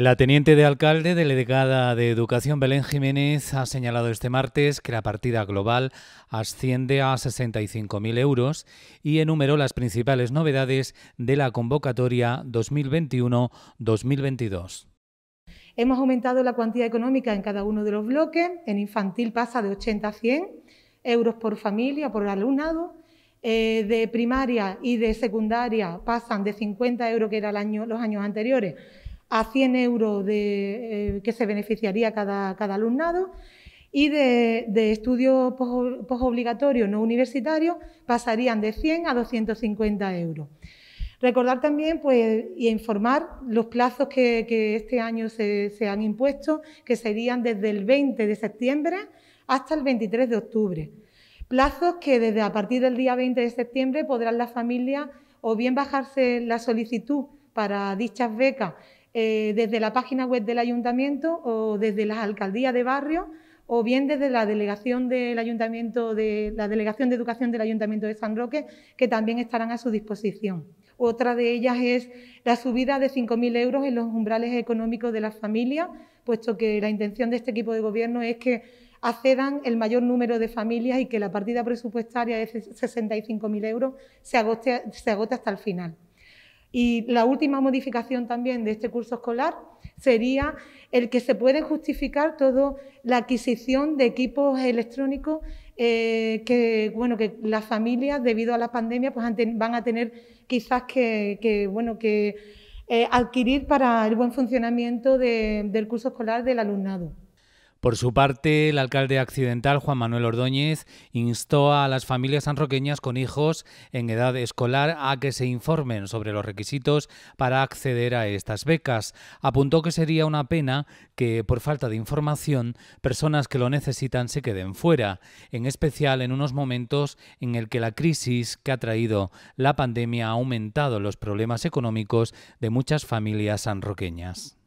La teniente de alcalde de la delegada de Educación Belén Jiménez ha señalado este martes que la partida global asciende a 65.000 euros y enumeró las principales novedades de la convocatoria 2021-2022. Hemos aumentado la cuantía económica en cada uno de los bloques. En infantil pasa de 80 a 100 euros por familia, por alumnado. Eh, de primaria y de secundaria pasan de 50 euros, que eran los años anteriores, a 100 euros eh, que se beneficiaría cada, alumnado y de, estudios posobligatorios no universitarios pasarían de 100 a 250 euros. Recordar también pues, y informar los plazos que, este año se, se, han impuesto, que serían desde el 20 de septiembre hasta el 23 de octubre. Plazos que desde a partir del día 20 de septiembre podrán las familias o bien bajarse la solicitud para dichas becas eh, desde la página web del ayuntamiento o desde las alcaldías de barrio o bien desde la delegación del ayuntamiento de la delegación de educación del ayuntamiento de San Roque que también estarán a su disposición. Otra de ellas es la subida de 5.000 euros en los umbrales económicos de las familias, puesto que la intención de este equipo de gobierno es que accedan el mayor número de familias y que la partida presupuestaria de 65.000 euros se agote hasta el final. Y la última modificación también de este curso escolar sería el que se puede justificar toda la adquisición de equipos electrónicos eh, que, bueno, que las familias, debido a la pandemia, pues van a tener quizás que, bueno, que eh, adquirir para el buen funcionamiento del curso escolar del alumnado. Por su parte, el alcalde accidental, Juan Manuel Ordóñez, instó a las familias sanroqueñas con hijos en edad escolar a que se informen sobre los requisitos para acceder a estas becas. Apuntó que sería una pena que, por falta de información, personas que lo necesitan se queden fuera, en especial en unos momentos en el que la crisis que ha traído la pandemia ha aumentado los problemas económicos de muchas familias sanroqueñas.